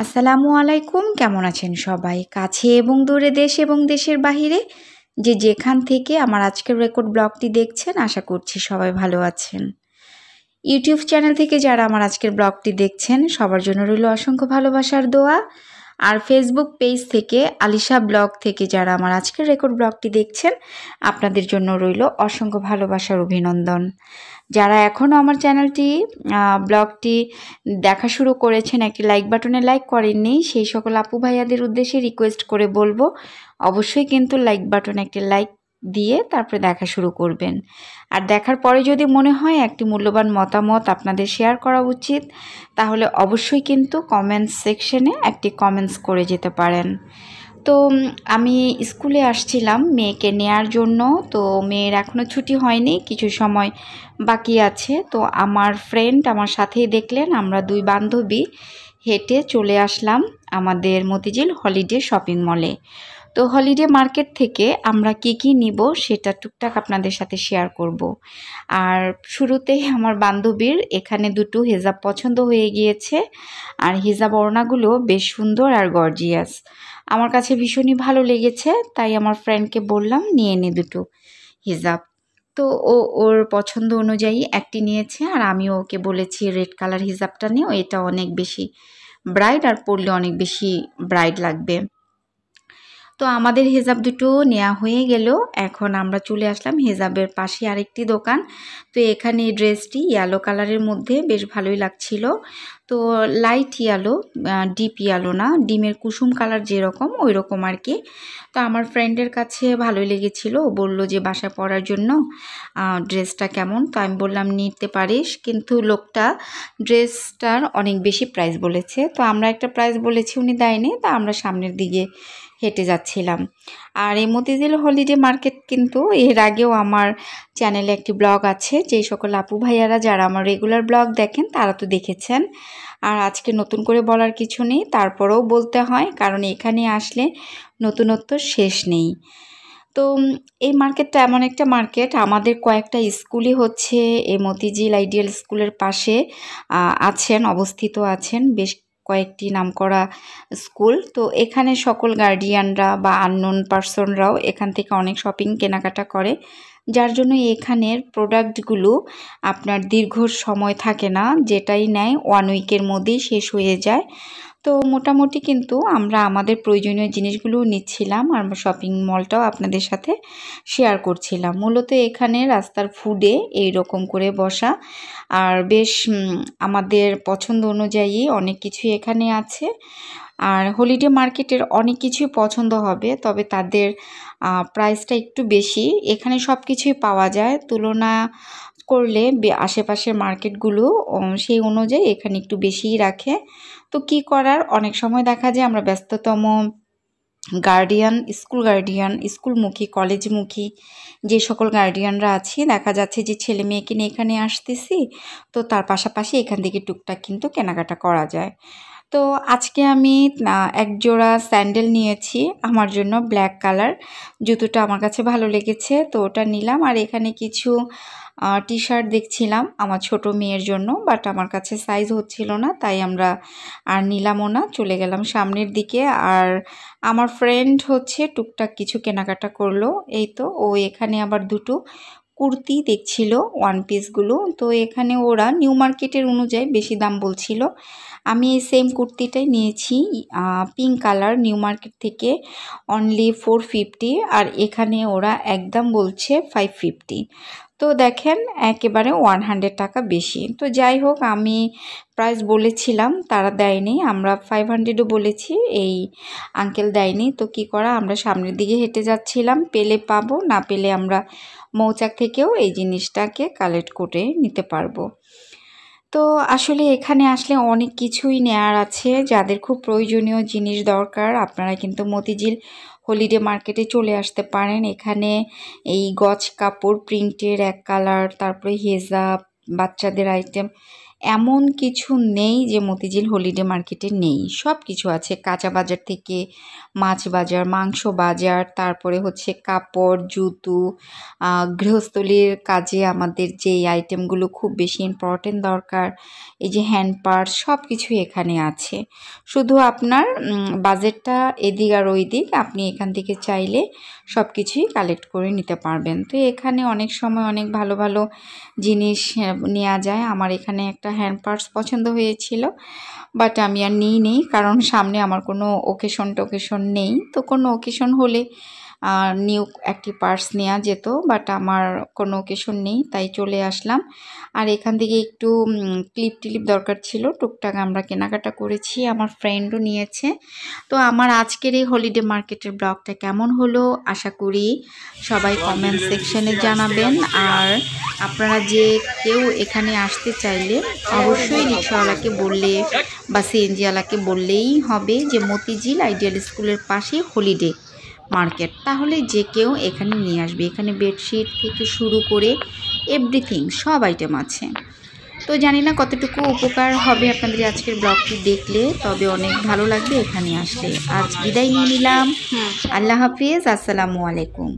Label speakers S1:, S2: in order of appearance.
S1: আসসালামু আলাইকুম কেমন আছেন সবাই কাছে এবং দূরে দেশ এবং দেশের বাহিরে যে যেখান থেকে আমার আজকের রেকর্ড ব্লগটি দেখছেন আশা করছি সবাই ভালো আছেন ইউটিউব চ্যানেল থেকে যারা আমার আজকের ব্লগটি দেখছেন সবার জন্য রইল অসংখ্য ভালোবাসার দোয়া আর ফেসবুক পেজ থেকে আলিশা ব্লগ থেকে যারা আমার আজকের রেকর্ড ব্লগটি দেখছেন আপনাদের জন্য রইল অসংখ্য ভালোবাসার অভিনন্দন যারা এখনও আমার চ্যানেলটি ব্লগটি দেখা শুরু করেছেন একটি লাইক বাটনে লাইক করেননি সেই সকল আপু ভাইয়াদের উদ্দেশ্যে রিকোয়েস্ট করে বলবো অবশ্যই কিন্তু লাইক বাটনে একটি লাইক দিয়ে তারপরে দেখা শুরু করবেন আর দেখার পরে যদি মনে হয় একটি মূল্যবান মতামত আপনাদের শেয়ার করা উচিত তাহলে অবশ্যই কিন্তু কমেন্টস সেকশনে একটি কমেন্টস করে যেতে পারেন তো আমি স্কুলে আসছিলাম মেয়েকে নেয়ার জন্য তো মেয়ের এখনও ছুটি হয়নি কিছু সময় বাকি আছে তো আমার ফ্রেন্ড আমার সাথেই দেখলেন আমরা দুই বান্ধবী হেঁটে চলে আসলাম আমাদের মতিঝিল হলিডে শপিং মলে তো হলিডে মার্কেট থেকে আমরা কি কি নিব সেটা টুকটাক আপনাদের সাথে শেয়ার করব। আর শুরুতে আমার বান্ধবীর এখানে দুটো হিজাব পছন্দ হয়ে গিয়েছে আর হিজাব ওড়নাগুলো বেশ সুন্দর আর গর্জিয়াস আমার কাছে ভীষণই ভালো লেগেছে তাই আমার ফ্রেন্ডকে বললাম নিয়ে নে দুটো হিজাব তো ও ওর পছন্দ অনুযায়ী একটি নিয়েছে আর আমি ওকে বলেছি রেড কালার হিজাবটা ও এটা অনেক বেশি ব্রাইট আর পড়লে অনেক বেশি ব্রাইট লাগবে তো আমাদের হেজাব দুটো নেওয়া হয়ে গেল এখন আমরা চলে আসলাম হেজাবের পাশে আরেকটি দোকান তো এখানে ড্রেসটি ইয়ালো কালারের মধ্যে বেশ ভালোই লাগছিল তো লাইট ইয়ালো ডিপ ইয়ালো না ডিমের কুসুম কালার যেরকম ওই রকম আর কি তো আমার ফ্রেন্ডের কাছে ভালোই লেগেছিল বলল যে বাসা পরার জন্য ড্রেসটা কেমন তো আমি বললাম নিতে পারিস কিন্তু লোকটা ড্রেসটার অনেক বেশি প্রাইস বলেছে তো আমরা একটা প্রাইস বলেছি উনি দেয়নি তা আমরা সামনের দিকে হেঁটে যাচ্ছিলাম আর এই মতিঝিল হলিডে মার্কেট কিন্তু এর আগেও আমার চ্যানেলে একটি ব্লগ আছে যেই সকল আপু ভাইয়ারা যারা আমার রেগুলার ব্লগ দেখেন তারা তো দেখেছেন আর আজকে নতুন করে বলার কিছু নেই তারপরেও বলতে হয় কারণ এখানে আসলে নতুনত্ব শেষ নেই তো এই মার্কেটটা এমন একটা মার্কেট আমাদের কয়েকটা স্কুলই হচ্ছে এই মতিঝিল আইডিয়াল স্কুলের পাশে আছেন অবস্থিত আছেন বেশ কয়েকটি নামকরা স্কুল তো এখানে সকল গার্ডিয়ানরা বা আননোন পার্সনরাও এখান থেকে অনেক শপিং কেনাকাটা করে যার জন্য এখানের প্রোডাক্টগুলো আপনার দীর্ঘ সময় থাকে না যেটাই নেয় ওয়ান উইকের মধ্যেই শেষ হয়ে যায় তো মোটামুটি কিন্তু আমরা আমাদের প্রয়োজনীয় জিনিসগুলো নিচ্ছিলাম আর শপিং মলটাও আপনাদের সাথে শেয়ার করছিলাম মূলত এখানে রাস্তার ফুডে এই রকম করে বসা আর বেশ আমাদের পছন্দ অনুযায়ী অনেক কিছু এখানে আছে আর হলিডে মার্কেটের অনেক কিছুই পছন্দ হবে তবে তাদের প্রাইসটা একটু বেশি এখানে সব কিছুই পাওয়া যায় তুলনা করলে আশেপাশের মার্কেটগুলো সেই অনুযায়ী এখানে একটু বেশিই রাখে তো কি করার অনেক সময় দেখা যায় আমরা ব্যস্ততম গার্ডিয়ান স্কুল গার্ডিয়ান স্কুলমুখী কলেজমুখী যে সকল গার্ডিয়ানরা আছে দেখা যাচ্ছে যে ছেলে মেয়েকে নিয়ে এখানে আসতেছি তো তার পাশাপাশি এখান থেকে টুকটাক কিন্তু কেনাকাটা করা যায় তো আজকে আমি এক জোড়া স্যান্ডেল নিয়েছি আমার জন্য ব্ল্যাক কালার জুতোটা আমার কাছে ভালো লেগেছে তো ওটা নিলাম আর এখানে কিছু টি শার্ট দেখছিলাম আমার ছোট মেয়ের জন্য বাট আমার কাছে সাইজ হচ্ছিল না তাই আমরা আর নিলামও না চলে গেলাম সামনের দিকে আর আমার ফ্রেন্ড হচ্ছে টুকটাক কিছু কেনাকাটা করলো এই তো ও এখানে আবার দুটো কুর্তি দেখছিল ওয়ান পিসগুলো তো এখানে ওরা নিউ মার্কেটের অনুযায়ী বেশি দাম বলছিল আমি এই সেম কুর্তিটাই নিয়েছি পিঙ্ক কালার নিউ মার্কেট থেকে অনলি ফোর ফিফটি আর এখানে ওরা একদম বলছে ফাইভ ফিফটি তো দেখেন একেবারে ওয়ান হান্ড্রেড টাকা বেশি তো যাই হোক আমি প্রাইস বলেছিলাম তারা দেয়নি আমরা ফাইভ হান্ড্রেডও বলেছি এই আঙ্কেল দেয়নি তো কি করা আমরা সামনের দিকে হেঁটে যাচ্ছিলাম পেলে পাবো না পেলে আমরা মৌচাক থেকেও এই জিনিসটাকে কালেক্ট করে নিতে পারবো তো আসলে এখানে আসলে অনেক কিছুই নেয়ার আছে যাদের খুব প্রয়োজনীয় জিনিস দরকার আপনারা কিন্তু মতিঝিল হলিডে মার্কেটে চলে আসতে পারেন এখানে এই গজ কাপড় প্রিন্টের এক কালার তারপরে হেজাব বাচ্চাদের আইটেম এমন কিছু নেই যে মতিঝিল হলিডে মার্কেটে নেই সব কিছু আছে কাঁচা বাজার থেকে মাছ বাজার মাংস বাজার তারপরে হচ্ছে কাপড় জুতো গৃহস্থলীর কাজে আমাদের যে আইটেমগুলো খুব বেশি ইম্পর্টেন্ট দরকার এই যে হ্যান্ড পার্ট সব কিছুই এখানে আছে শুধু আপনার বাজেটটা এদিক আর ওই দিক আপনি এখান থেকে চাইলে সব কিছুই কালেক্ট করে নিতে পারবেন তো এখানে অনেক সময় অনেক ভালো ভালো জিনিস নেওয়া যায় আমার এখানে একটা হ্যান্ড পার্স পছন্দ হয়েছিল বাট আমি আর নিই নেই কারণ সামনে আমার কোনো ওকেশন টোকেশন নেই তো কোনো ওকেশন হলে নিউ একটি পার্স নেওয়া যেত বাট আমার কোনো ওকেশন নেই তাই চলে আসলাম আর এখান থেকে একটু ক্লিপ টিলিপ দরকার ছিল টুকটাক আমরা কেনাকাটা করেছি আমার ফ্রেন্ডও নিয়েছে তো আমার আজকের এই হলিডে মার্কেটের ব্লগটা কেমন হলো আশা করি সবাই কমেন্ট সেকশনে জানাবেন আর আপনারা যে কেউ এখানে আসতে চাইলে অবশ্যই রিক্সাওয়ালাকে বললে বা সিএনজিওয়ালাকে বললেই হবে যে মতিঝিল আইডিয়াল স্কুলের পাশে হলিডে মার্কেট তাহলে যে কেউ এখানে নিয়ে আসবে এখানে বেডশিট থেকে শুরু করে এভরিথিং সব আইটেম আছে তো জানি না কতটুকু উপকার হবে আপনাদের আজকের ব্লগটি দেখলে তবে অনেক ভালো লাগবে এখানে আসলে আজ বিদায় নিয়ে নিলাম হ্যাঁ। আল্লাহ হাফিজ আসসালামু আলাইকুম